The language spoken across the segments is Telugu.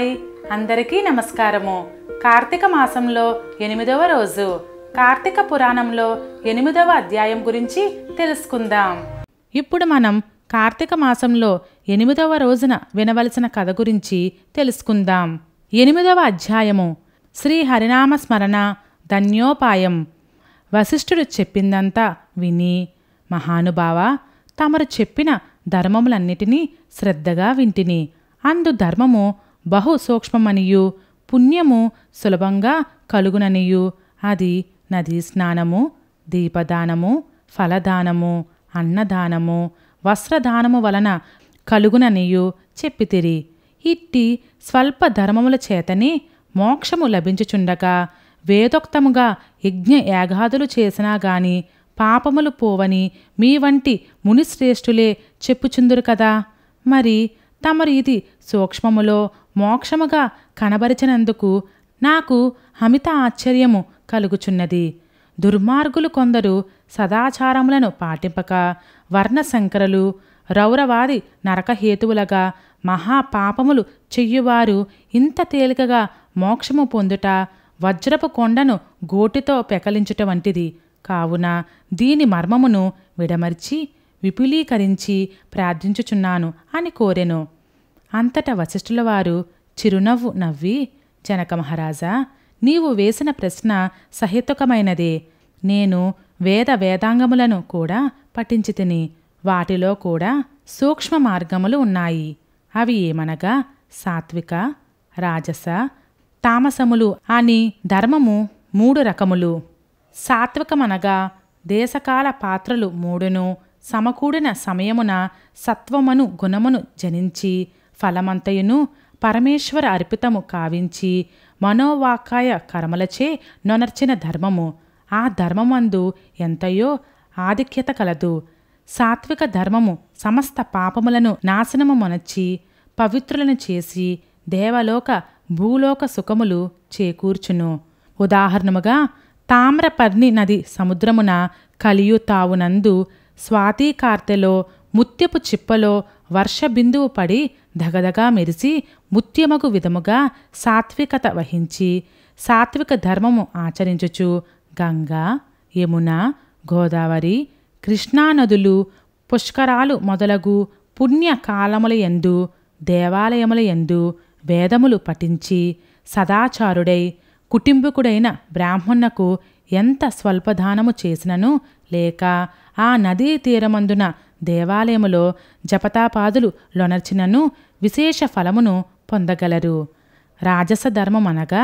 హాయ్ అందరికీ నమస్కారము కార్తీక మాసంలో ఎనిమిదవ రోజు కార్తీక పురాణంలో ఎనిమిదవ అధ్యాయం గురించి తెలుసుకుందాం ఇప్పుడు మనం కార్తీక మాసంలో ఎనిమిదవ రోజున వినవలసిన కథ గురించి తెలుసుకుందాం ఎనిమిదవ అధ్యాయము శ్రీ హరినామ స్మరణ ధన్యోపాయం వశిష్ఠుడు చెప్పిందంతా విని మహానుభావ తమరు చెప్పిన ధర్మములన్నిటినీ శ్రద్ధగా వింటిని అందు ధర్మము బహు సూక్ష్మమనియు పుణ్యము సులభంగా కలుగుననియు అది నది స్నానము దీపదానము ఫలదానము అన్నదానము వస్త్రదానము వలన కలుగుననియు చెప్పితిరి ఇట్టి స్వల్ప ధర్మముల చేతనే మోక్షము లభించుచుండగా వేదోక్తముగా యజ్ఞ యాగాదులు చేసినా గాని పాపములు పోవని మీ వంటి మునిశ్రేష్ఠులే చెప్పుచుందురు కదా మరి తమరు ఇది సూక్ష్మములో మోక్షముగా కనబరిచినందుకు నాకు అమిత ఆశ్చర్యము కలుగుచున్నది దుర్మార్గులు కొందరు సదాచారములను పాటింపక వర్ణశంకరులు రౌరవాది నరకహేతువులగా మహాపాపములు చెయ్యువారు ఇంత తేలికగా మోక్షము పొందుట వజ్రపు కొండను గోటితో పెకలించుట వంటిది కావున దీని మర్మమును విడమర్చి విపులీకరించి ప్రార్థించుచున్నాను అని కోరెను అంతటా వశిష్ఠుల వారు చిరునవ్వు నవ్వి జనక మహారాజా నీవు వేసిన ప్రశ్న సహేతుకమైనదే నేను వేద వేదాంగములను కూడా పఠించి తిని వాటిలో కూడా సూక్ష్మ మార్గములు ఉన్నాయి అవి ఏమనగా సాత్విక రాజస తామసములు అని ధర్మము మూడు రకములు సాత్వికమనగా దేశకాల పాత్రలు మూడును సమకూడిన సమయమున సత్వమును గుణమును జనించి ఫలమంతయును పరమేశ్వర అర్పితము కావించి మనోవాకాయ కర్మలచే నొనర్చిన ధర్మము ఆ ధర్మమందు ఎంతయో ఆధిక్యత కలదు సాత్విక ధర్మము సమస్త పాపములను నాశనము మొనచ్చి పవిత్రులను చేసి దేవలోక భూలోక సుఖములు చేకూర్చును ఉదాహరణముగా తామ్రపర్ణి నది సముద్రమున కలియు తావునందు స్వాతీకార్తెలో ముత్యపు చిప్పలో వర్షబిందువు పడి ధగధగా మెరిసి ముత్యమకు విధముగా సాత్వికత వహించి సాత్విక ధర్మము ఆచరించుచు గంగా యమున గోదావరి కృష్ణానదులు పుష్కరాలు మొదలగు పుణ్యకాలముల ఎందు దేవాలయముల ఎందు వేదములు పఠించి సదాచారుడై కుటుంబకుడైన బ్రాహ్మణునకు ఎంత స్వల్పదానము చేసినను లేక ఆ నదీ తీరమందున దేవాలయములో జపతాపాదులు లొనర్చినను విశేష ఫలమును పొందగలరు రాజస ధర్మం అనగా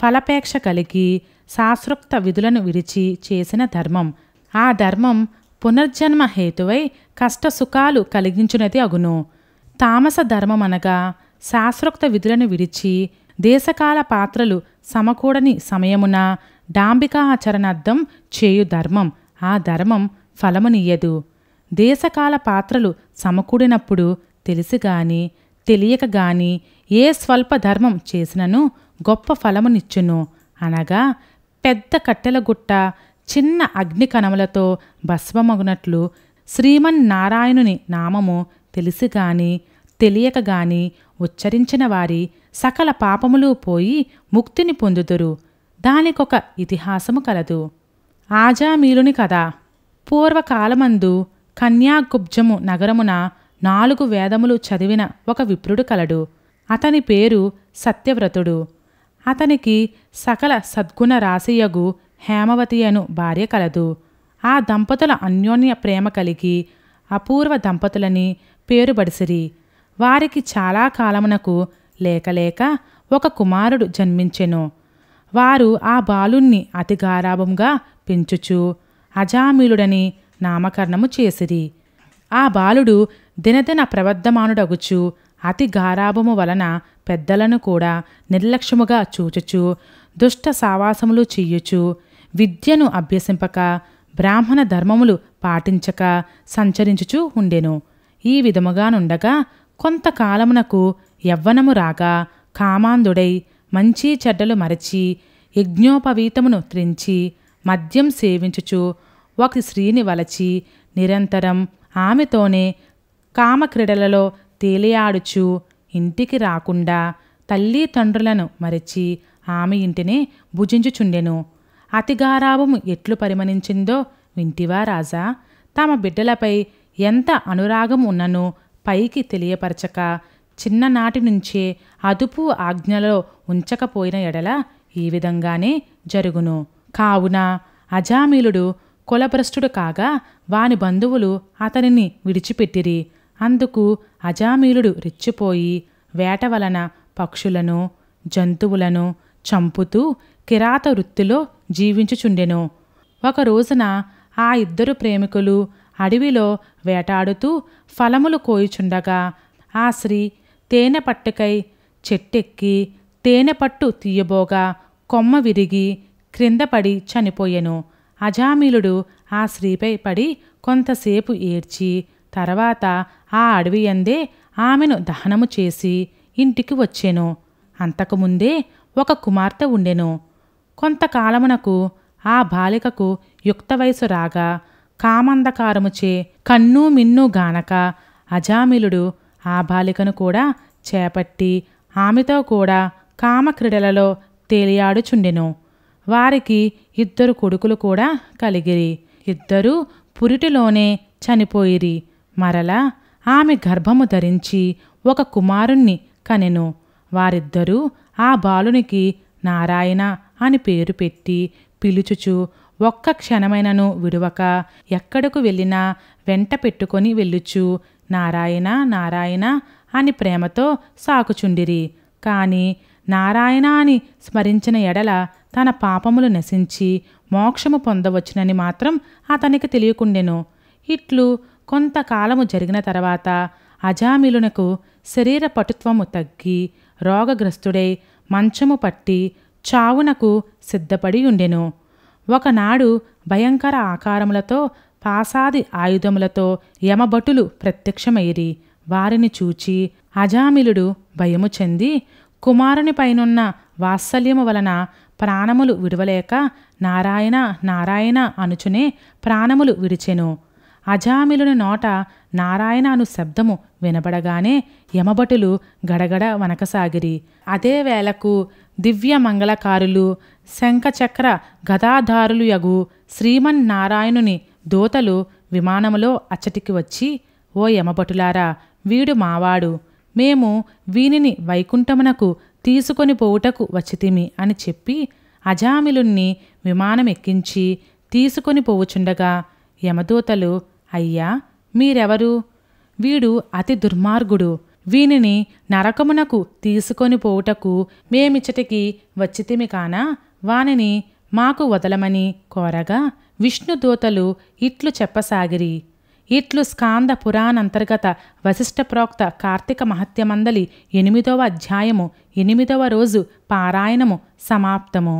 ఫలపేక్ష కలిగి శాస్త్రోక్త విధులను విడిచి చేసిన ధర్మం ఆ ధర్మం పునర్జన్మ హేతువై కష్టసుఖాలు కలిగించునది అగును తామస ధర్మం అనగా శాస్త్రోక్త విధులను విడిచి దేశకాల పాత్రలు సమకూడని సమయమున డాంబికాచరణార్థం చేయు ధర్మం ఆ ధర్మం ఫలమునియ్యదు దేశకాల పాత్రలు సమకూడినప్పుడు తెలిసిగాని తెలియకగాని ఏ స్వల్ప ధర్మం చేసినను గొప్ప ఫలమునిచ్చును అనగా పెద్ద కట్టెల గుట్ట చిన్న అగ్ని కణములతో భస్మమగునట్లు శ్రీమన్నారాయణుని నామము తెలిసిగాని తెలియకగాని ఉచ్చరించిన వారి సకల పాపములు పోయి ముక్తిని పొందుదురు దానికొక ఇతిహాసము కలదు ఆజామీలుని కథ పూర్వకాలమందు కన్యాగుబ్జము నగరమున నాలుగు వేదములు చదివిన ఒక విప్రుడు కలడు అతని పేరు సత్యవ్రతుడు అతనికి సకల సద్గుణ రాశియగు హేమవతి అను భార్య కలదు ఆ దంపతుల అన్యోన్య ప్రేమ కలిగి అపూర్వ దంపతులని పేరుబడిసిరి వారికి చాలా కాలమునకు లేకలేక ఒక కుమారుడు జన్మించెను వారు ఆ బాలుణ్ణి అతిగారాభంగా పెంచుచు అజామీలుడని నామకరణము చేసిరి ఆ బాలుడు దినదిన ప్రవర్ధమానుడగుచు అతి గారాభము వలన పెద్దలను కూడా నిర్లక్ష్యముగా చూచుచు దుష్ట సావాసములు చెయ్యుచు విద్యను అభ్యసింపక బ్రాహ్మణ ధర్మములు పాటించక సంచరించుచు ఉండెను ఈ విధముగానుండగా కొంతకాలమునకు యవ్వనము రాగా కామాంధుడై మంచి చెడ్డలు మరచి యజ్ఞోపవీతమును త్రించి మద్యం సేవించుచు ఒక స్త్రీని వలచి నిరంతరం ఆమెతోనే కామక్రీడలలో తేలియాడుచు ఇంటికి రాకుండా తల్లి తండ్రులను మరచి ఆమె ఇంటిని భుజించుచుండెను అతిగారాభం ఎట్లు పరిమణించిందో వింటివా రాజా తమ బిడ్డలపై ఎంత అనురాగం ఉన్ననో పైకి తెలియపరచక చిన్ననాటి నుంచే అదుపు ఆజ్ఞలో ఉంచకపోయిన ఎడల ఈ విధంగానే జరుగును కావున అజామీలుడు కులభ్రష్టుడు కాగా వాని బంధువులు అతనిని విడిచిపెట్టిరి అందుకు అజామీలుడు రెచ్చిపోయి వేట వలన పక్షులను జంతువులను చంపుతూ కిరాత వృత్తిలో జీవించుచుండెను ఒక రోజున ఆ ఇద్దరు ప్రేమికులు అడవిలో వేటాడుతూ ఫలములు కోయుచుండగా ఆ స్త్రీ తేనె పట్టుకై చెట్టెక్కి తేనె పట్టు తీయబోగా కొమ్మ విరిగి క్రిందపడి చనిపోయెను అజామిలుడు ఆ స్త్రీపై పడి కొంతసేపు ఏడ్చి తర్వాత ఆ అడవి అందే ఆమెను దహనము చేసి ఇంటికి వచ్చెను అంతకుముందే ఒక కుమార్తె ఉండెను కొంతకాలమునకు ఆ బాలికకు యుక్త వయసు రాగా కామందకారముచే కన్ను మిన్ను గానక అజామిలుడు ఆ బాలికను కూడా చేపట్టి ఆమెతో కూడా కామక్రీడలలో తేలియాడుచుండెను వారికి ఇద్దరు కొడుకులు కూడా కలిగిరి ఇద్దరూ పురిటిలోనే చనిపోయిరి మరలా ఆమె గర్భము ధరించి ఒక కుమారుణ్ణి కనెను వారిద్దరూ ఆ బాలునికి నారాయణ అని పేరు పెట్టి పిలుచుచు ఒక్క క్షణమైనను విడువక ఎక్కడకు వెళ్ళినా వెంట పెట్టుకొని వెళ్ళుచు నారాయణ నారాయణ అని ప్రేమతో సాకుచుండిరి కానీ నారాయణ అని స్మరించిన ఎడల తన పాపములు నశించి మోక్షము పొందవచ్చునని మాత్రం అతనికి తెలియకుండెను ఇట్లు కొంతకాలము జరిగిన తర్వాత అజామిలునకు శరీర పటుత్వము తగ్గి రోగగ్రస్తుడై మంచము పట్టి చావునకు సిద్ధపడి ఉండెను ఒకనాడు భయంకర ఆకారములతో పాసాది ఆయుధములతో యమభటులు ప్రత్యక్షమైరి వారిని చూచి అజామిలుడు భయము చెంది కుమారునిపైనున్న వాత్సల్యము వలన ప్రాణములు విడవలేక నారాయణ నారాయణ అనుచునే ప్రాణములు విడిచెను అజామిలుని నోట నారాయణ అను శబ్దము వినబడగానే యమభటులు గడగడ వనకసాగిరి అదే వేళకు దివ్య మంగళకారులు శంఖచక్ర గదాధారులు యగు శ్రీమన్నారాయణుని దూతలు విమానములో అచ్చటికి వచ్చి ఓ యమభటులారా వీడు మావాడు మేము వీనిని వైకుంఠమునకు తీసుకొని పోవుటకు వచ్చితిమి అని చెప్పి అజామిలుణ్ణి విమానమెక్కించి తీసుకొని పోవుచుండగా యమదూతలు అయ్యా మీరెవరు వీడు అతి దుర్మార్గుడు వీనిని నరకమునకు తీసుకొని పోవుటకు మేమిచ్చటికి వచ్చితిమి కాన వానిని మాకు వదలమని కోరగా విష్ణుదూతలు ఇట్లు చెప్పసాగిరి ఇట్లు స్కాంద పురాణంతర్గత వశిష్ఠప్రోక్త కార్తీక మహత్యమందలి ఎనిమిదవ అధ్యాయము ఎనిమిదవ రోజు పారాయణము సమాప్తము